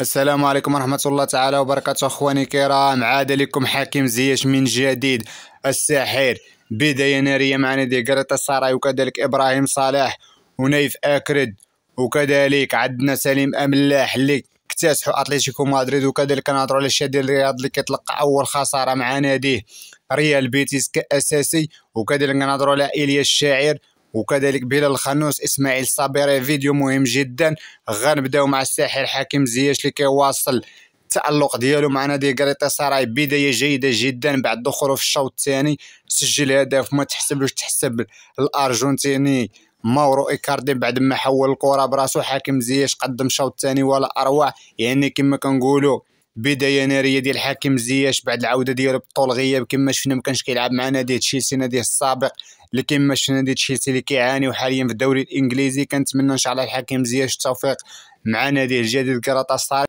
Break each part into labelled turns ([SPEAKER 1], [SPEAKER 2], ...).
[SPEAKER 1] السلام عليكم ورحمة الله تعالى وبركاته اخواني الكرام عاد لكم حكيم زياش من جديد الساحر بداية نارية مع نادي قرطة السراي وكذلك ابراهيم صالح ونيف اكرد وكذلك عندنا سليم املاح اللي اكتسحوا أتليتيكو مدريد وكذلك كنهضرو على الشادي الرياض اللي كيتلقى اول خسارة مع ناديه ريال بيتيس كاساسي وكذلك كنهضرو على ايليا الشاعر وكذلك بلال الخنوس اسماعيل صابري فيديو مهم جدا غنبداو مع الساحر حكيم زياش اللي كيواصل التالق ديالو مع نادي غريتا سراي بدايه جيده جدا بعد دخوله في الشوط الثاني سجل هدف ما تحسبلوش تحسب الارجنتيني ماورو ايكاردي بعد ما حول الكره براسو حكيم زياش قدم شوط ثاني ولا اروع يعني كما كنقولوا بدايه ناريه ديال الحاكم زياش بعد العوده ديالو بطول غياب كما شفنا ما كانش كيلعب مع نادي تشيلسي نادي السابق اللي كما شفنا نادي تشيلسي اللي كيعاني وحاليا في الدوري الانجليزي كنتمنى ان شاء الله الحاكم زياش التوفيق مع نادي الجديد كراطاسار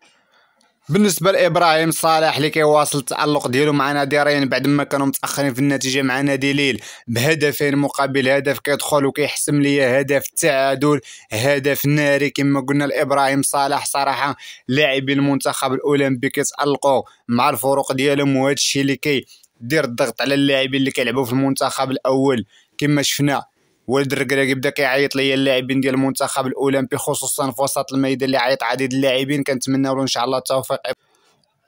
[SPEAKER 1] بالنسبه لابراهيم صالح اللي كيواصل التالق ديالو مع نادرين بعد ما كانوا متاخرين في النتيجه مع نادي ليل بهدفين مقابل هدف كيدخل وكيحسم ليا هدف التعادل هدف ناري كما قلنا لابراهيم صالح صراحه لاعبي المنتخب الاولمبي كيتالقوا مع الفروق ديالهم وهذا الشيء اللي كيدير الضغط على اللاعبين اللي كيلعبوا في المنتخب الاول كما شفنا والد الركراكي بدا كيعيط ليا اللاعبين ديال المنتخب الاولمبي خصوصا في وسط الميدان اللي عيط عديد اللاعبين كنتمناو له ان شاء الله التوفيق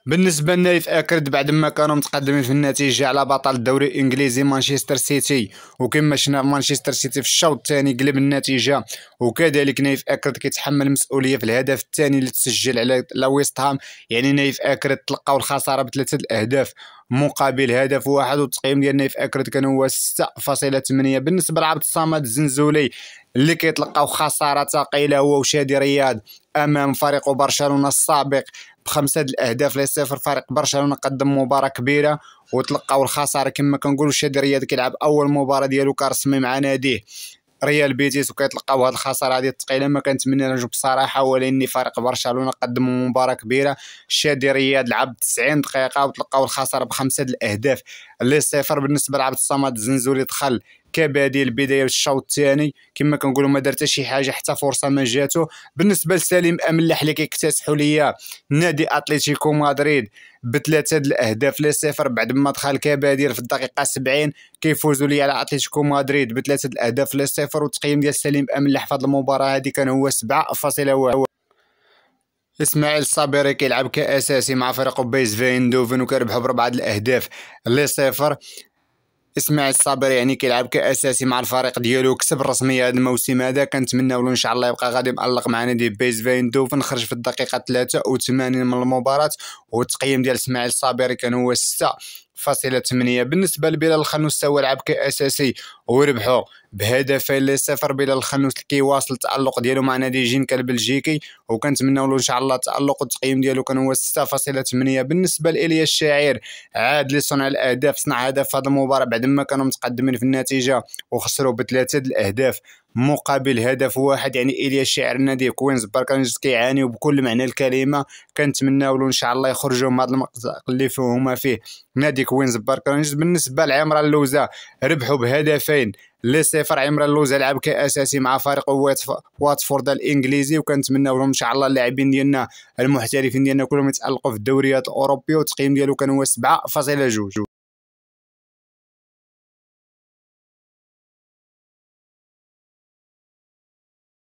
[SPEAKER 1] بالنسبة لنا في أكرد بعد ما كانوا متقدمين في النتيجة على بطل الدوري الإنجليزي مانشستر سيتي وكما شفنا مانشستر سيتي في الشوط الثاني قلب النتيجة وكذلك نايف أكرد كيتحمل المسؤولية في الهدف الثاني اللي تسجل على ويست هام يعني نايف أكرد تلقاو الخسارة بثلاثة الأهداف مقابل هدف واحد والتقييم ديالنا في اكرد كان هو 6.8 بالنسبه لعبد الصمد الزنزولي اللي كيتلقاو خساره ثقيله هو وشادي رياض امام فريق برشلونه السابق بخمسه الاهداف لصفر فريق برشلونه قدم مباراه كبيره وتلقاو الخساره كما كنقولوا شادي رياض كيلعب اول مباراه ديالو كرسمي مع ناديه ريال بيتيس وكيتلقاو هاد الخساره هذه الثقيله ما كنتمنى بصراحه ولكن فريق برشلونه قدموا مباراه كبيره شادي رياض لعب 90 دقيقه وتلقاو الخساره بخمسه الاهداف لي صفر بالنسبه لعبد الصمد الزنزولي دخل ديال البدايه الشوط الثاني كما كنقولوا ما دار حتى شي حاجه حتى فرصه ما جاتو بالنسبه لسليم املح اللي كيكتسحوا ليا نادي اتلتيكو مدريد بثلاثه الاهداف لصفر بعد ما دخل كبادير في الدقيقه 70 كيفوزوا لي على اتلتيكو مدريد بثلاثه الاهداف لصفر والتقييم ديال سليم املح في هذه المباراه هذه كان هو 7.1 اسماعيل صابري كيلعب كاساسي مع فريق بيز فيندوفن وكربحوا بربعه الاهداف لصفر اسماعيل الصابر يعني كيلعب كاساسي مع الفريق ديالو كسب الرسميه هذا الموسم هذا كنتمناو ان شاء الله يبقى غادي مالق مع نادي بيز فيندوفن خرج في الدقيقه 83 من المباراه والتقييم ديال اسماعيل الصابري كان هو 6 بالنسبه لبلال الخنوس سوى لعب كاساسي وربحوا بهدفين لصفر بلال الخنوس كي كيواصل التالق ديالو مع نادي جينكا البلجيكي وكنتمناو له ان شاء الله التالق والتقييم ديالو كان هو 6.8 بالنسبه لإليا الشاعر عاد لصنع الاهداف صنع هدف في هذه المباراه بعد ما كانوا متقدمين في النتيجه وخسروا بثلاثه الاهداف مقابل هدف واحد يعني ايليا الشاعر نادي كوينز بركانجز كيعانيو بكل معنى الكلمه كنتمناو ان شاء الله يخرجوا من هذا المأزق اللي هما فيه نادي كوينز بركانجز بالنسبه لعمران اللوزه ربحوا بهدفين لي صفر عمران اللوزه لعب كاساسي مع فريق واتفورد الانجليزي وكنتمناو لهم ان شاء الله اللاعبين ديالنا المحترفين ديالنا كلهم يتالقوا في الدوريات الاوروبيه والتقييم ديالو كان هو 7.2